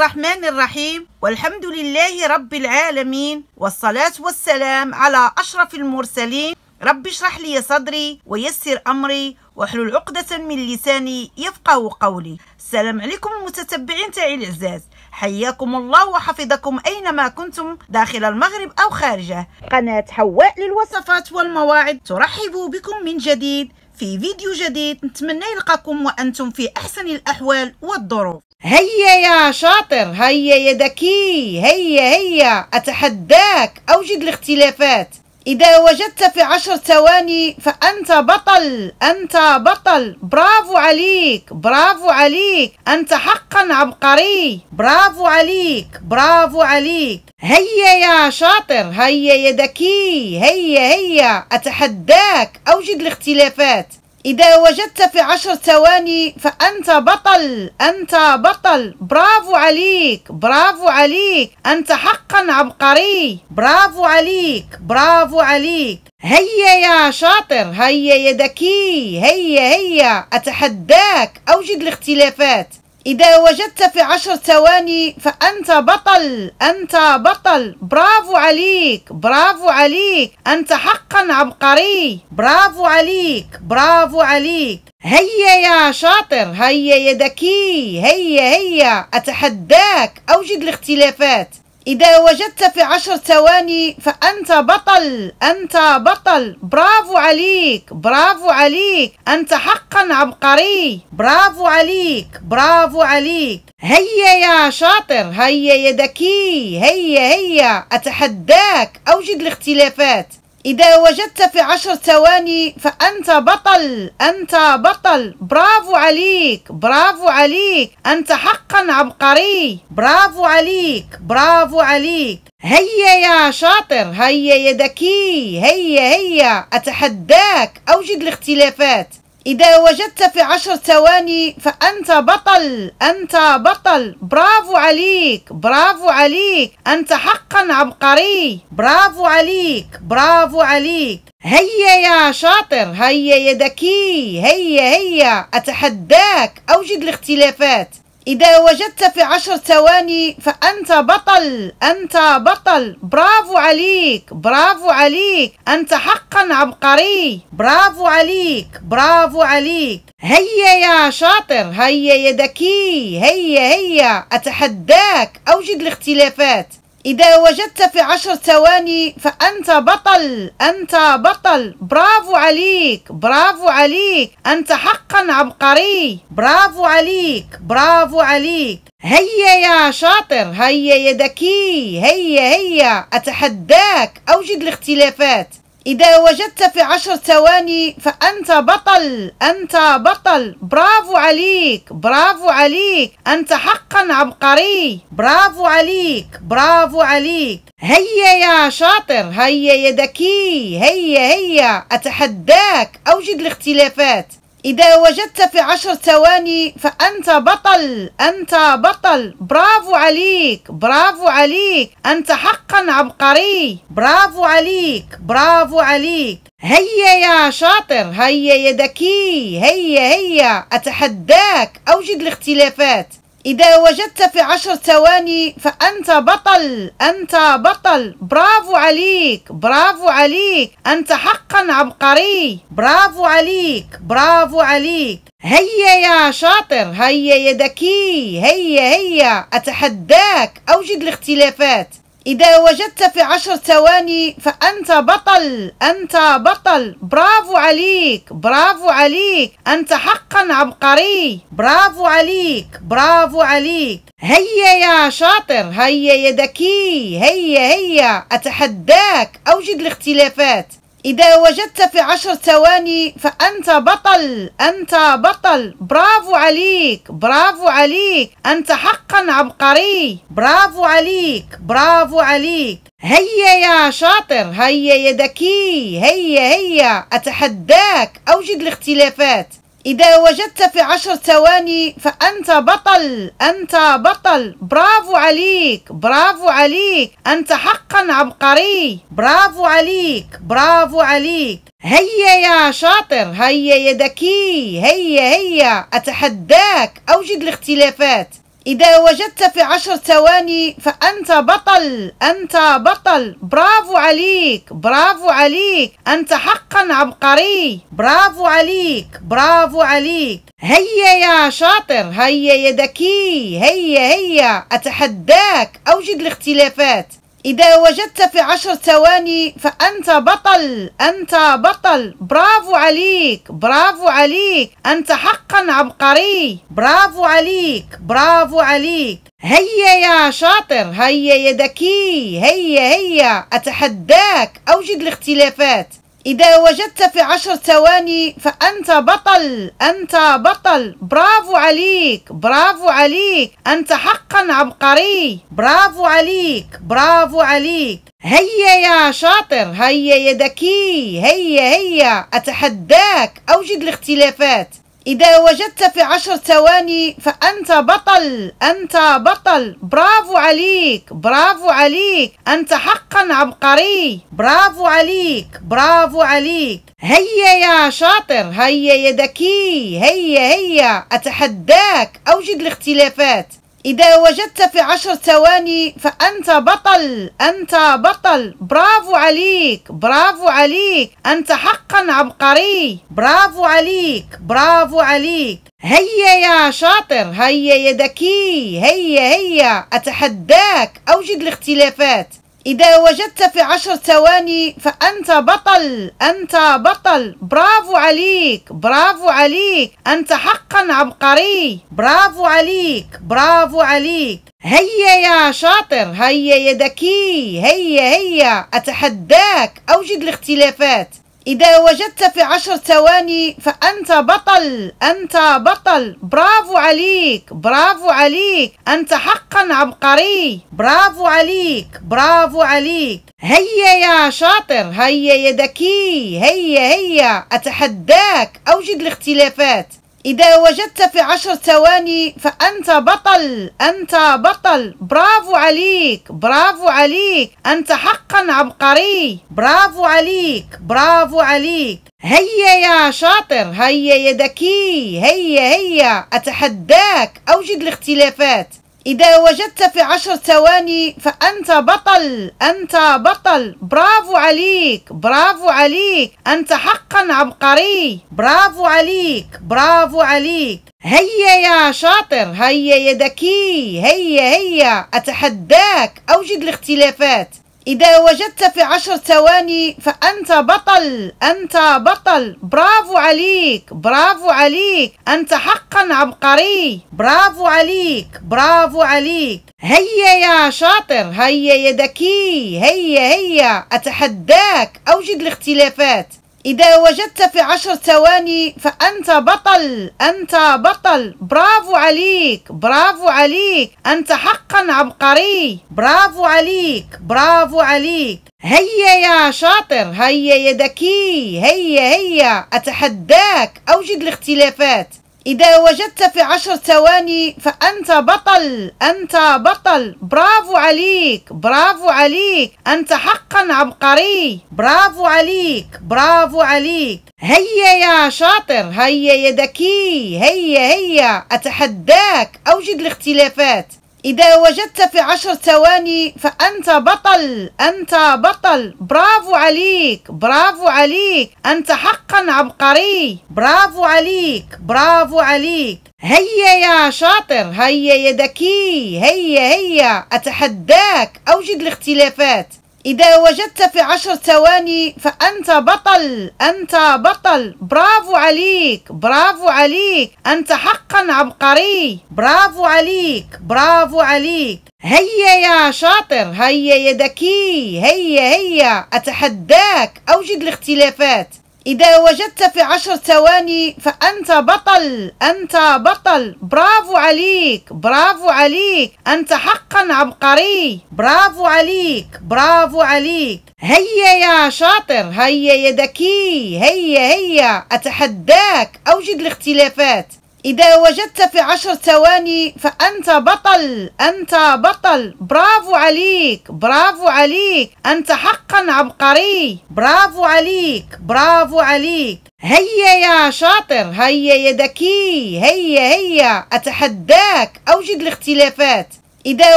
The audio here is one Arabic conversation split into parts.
الرحمن الرحيم والحمد لله رب العالمين والصلاة والسلام على أشرف المرسلين رب اشرح لي صدري ويسر أمري واحلل عقدة من لساني يفقه قولي السلام عليكم المتتبعين تاعي العزاز حياكم الله وحفظكم أينما كنتم داخل المغرب أو خارجه قناة حواء للوصفات والمواعظ ترحب بكم من جديد في فيديو جديد نتمنى يلقاكم وانتم في احسن الاحوال والظروف هيا يا شاطر هيا يا ذكي هيا هيا اتحداك اوجد الاختلافات إذا وجدت في عشر ثواني فأنت بطل أنت بطل برافو عليك برافو عليك أنت حقا عبقري برافو عليك برافو عليك هيا يا شاطر هيا يا ذكي هيا هيا أتحداك أوجد الاختلافات إذا وجدت في عشر ثواني فأنت بطل أنت بطل برافو عليك برافو عليك أنت حقا عبقري برافو عليك برافو عليك هيا يا شاطر هيا يا ذكي هيا هيا أتحداك أوجد الاختلافات إذا وجدت في عشر ثواني فأنت بطل أنت بطل برافو عليك برافو عليك أنت حقا عبقري برافو عليك برافو عليك هيا يا شاطر هيا يا ذكي هيا هيا أتحداك أوجد الاختلافات إذا وجدت في عشر ثواني فأنت بطل أنت بطل برافو عليك برافو عليك أنت حقا عبقري برافو عليك برافو عليك هيا يا شاطر هيا يا ذكي هيا هيا أتحداك أوجد الاختلافات إذا وجدت في عشر ثواني فأنت بطل أنت بطل برافو عليك برافو عليك أنت حقا عبقري برافو عليك برافو عليك هيا يا شاطر هيا يا ذكي هيا هيا أتحداك أوجد الاختلافات إذا وجدت في عشر ثواني فأنت بطل أنت بطل برافو عليك برافو عليك أنت حقا عبقري برافو عليك برافو عليك هيا يا شاطر هيا يا ذكي هيا هيا أتحداك أوجد الاختلافات إذا وجدت في عشر ثواني فأنت بطل أنت بطل برافو عليك برافو عليك أنت حقا عبقري برافو عليك برافو عليك هيا يا شاطر هيا يا ذكي هيا هيا أتحداك أوجد الاختلافات إذا وجدت في عشر ثواني فأنت بطل أنت بطل برافو عليك برافو عليك أنت حقا عبقري برافو عليك برافو عليك هيا يا شاطر هيا يا ذكي هيا هيا أتحداك أوجد الاختلافات إذا وجدت في عشر ثواني فأنت بطل أنت بطل برافو عليك برافو عليك أنت حقا عبقري برافو عليك برافو عليك هيا يا شاطر هيا يا ذكي هيا هيا أتحداك أوجد الاختلافات إذا وجدت في عشر ثواني فأنت بطل أنت بطل برافو عليك برافو عليك أنت حقا عبقري برافو عليك برافو عليك هيا يا شاطر هيا يا ذكي هيا هيا أتحداك أوجد الاختلافات إذا وجدت في عشر ثواني فأنت بطل أنت بطل برافو عليك برافو عليك أنت حقا عبقري برافو عليك برافو عليك هيا يا شاطر هيا يا ذكي هيا هيا أتحداك أوجد الاختلافات إذا وجدت في عشر ثواني فأنت بطل أنت بطل برافو عليك برافو عليك أنت حقا عبقري برافو عليك برافو عليك هيا يا شاطر هيا يا ذكي هيا هيا أتحداك أوجد الاختلافات إذا وجدت في عشر ثواني فأنت بطل أنت بطل برافو عليك برافو عليك أنت حقا عبقري برافو عليك برافو عليك هيا يا شاطر هيا يا ذكي هيا هيا أتحداك أوجد الاختلافات إذا وجدت في عشر ثواني فأنت بطل أنت بطل برافو عليك برافو عليك أنت حقا عبقري برافو عليك برافو عليك هيا يا شاطر هيا يا ذكي هيا هيا أتحداك أوجد الاختلافات إذا وجدت في عشر ثواني فأنت بطل أنت بطل برافو عليك برافو عليك أنت حقا عبقري برافو عليك برافو عليك هيا يا شاطر هيا يا ذكي هيا هيا أتحداك أوجد الاختلافات إذا وجدت في عشر ثواني فأنت بطل أنت بطل برافو عليك برافو عليك أنت حقا عبقري برافو عليك برافو عليك هيا يا شاطر هيا يا ذكي هيا هيا أتحداك أوجد الاختلافات إذا وجدت في عشر ثواني فأنت بطل أنت بطل برافو عليك برافو عليك أنت حقا عبقري برافو عليك برافو عليك هيا يا شاطر هيا يا ذكي هيا هيا أتحداك أوجد الاختلافات إذا وجدت في عشر ثواني فأنت بطل أنت بطل برافو عليك برافو عليك أنت حقا عبقري برافو عليك برافو عليك هيا يا شاطر هيا يا ذكي هيا هيا أتحداك أوجد الاختلافات إذا وجدت في عشر ثواني فأنت بطل أنت بطل برافو عليك برافو عليك أنت حقا عبقري برافو عليك برافو عليك هيا يا شاطر هيا يا ذكي هيا هيا أتحداك أوجد الاختلافات إذا وجدت في عشر ثواني فأنت بطل أنت بطل برافو عليك برافو عليك أنت حقا عبقري برافو عليك برافو عليك هيا يا شاطر هيا يا ذكي هيا هيا أتحداك أوجد الاختلافات إذا وجدت في عشر ثواني فأنت بطل أنت بطل برافو عليك برافو عليك أنت حقا عبقري برافو عليك برافو عليك هيا يا شاطر هيا يا ذكي هيا هيا أتحداك أوجد الاختلافات إذا وجدت في عشر ثواني فأنت بطل أنت بطل برافو عليك برافو عليك أنت حقا عبقري برافو عليك برافو عليك هيا يا شاطر هيا يا ذكي هيا هيا أتحداك أوجد الاختلافات إذا وجدت في عشر ثواني فأنت بطل أنت بطل برافو عليك برافو عليك أنت حقا عبقري برافو عليك برافو عليك هيا يا شاطر هيا يا ذكي هيا هيا أتحداك أوجد الاختلافات إذا وجدت في عشر ثواني فأنت بطل أنت بطل برافو عليك برافو عليك أنت حقا عبقري برافو عليك برافو عليك هيا يا شاطر هيا يا ذكي هيا هيا أتحداك أوجد الاختلافات إذا وجدت في عشر ثواني فأنت بطل أنت بطل برافو عليك برافو عليك أنت حقا عبقري برافو عليك برافو عليك هيا يا شاطر هيا يا ذكي هيا هيا أتحداك أوجد الاختلافات إذا وجدت في عشر ثواني فأنت بطل أنت بطل برافو عليك برافو عليك أنت حقا عبقري برافو عليك برافو عليك هيا يا شاطر هيا يا ذكي هيا هيا أتحداك أوجد الاختلافات إذا وجدت في عشر ثواني فأنت بطل أنت بطل برافو عليك برافو عليك أنت حقا عبقري برافو عليك برافو عليك هيا يا شاطر هيا يا ذكي هيا هيا أتحداك أوجد الاختلافات إذا وجدت في عشر ثواني فأنت بطل أنت بطل برافو عليك برافو عليك أنت حقا عبقري برافو عليك برافو عليك هيا يا شاطر هيا يا ذكي هيا هيا أتحداك أوجد الاختلافات إذا وجدت في عشر ثواني فأنت بطل أنت بطل برافو عليك برافو عليك أنت حقا عبقري برافو عليك برافو عليك هيا يا شاطر هيا يا ذكي هيا هيا أتحداك أوجد الاختلافات إذا وجدت في عشر ثواني فأنت بطل أنت بطل برافو عليك برافو عليك أنت حقا عبقري برافو عليك برافو عليك هيا يا شاطر هيا يا ذكي هيا هيا أتحداك أوجد الاختلافات إذا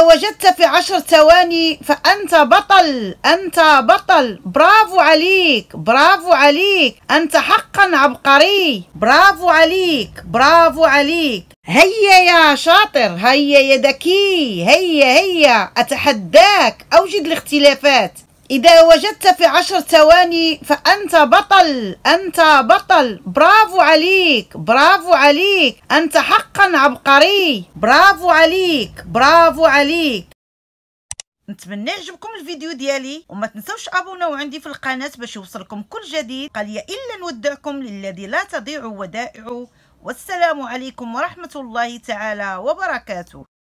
وجدت في عشر ثواني فأنت بطل أنت بطل برافو عليك برافو عليك أنت حقا عبقري برافو عليك برافو عليك هيا يا شاطر هيا يا ذكي هيا هيا أتحداك أوجد الاختلافات إذا وجدت في عشر ثواني فأنت بطل أنت بطل برافو عليك برافو عليك أنت حقا عبقري برافو عليك برافو عليك نتمنى يعجبكم الفيديو ديالي وما تنسوش ابوناو عندي في القناه باش يوصلكم كل جديد قال الا نودعكم للذي لا تضيع ودائعه والسلام عليكم ورحمه الله تعالى وبركاته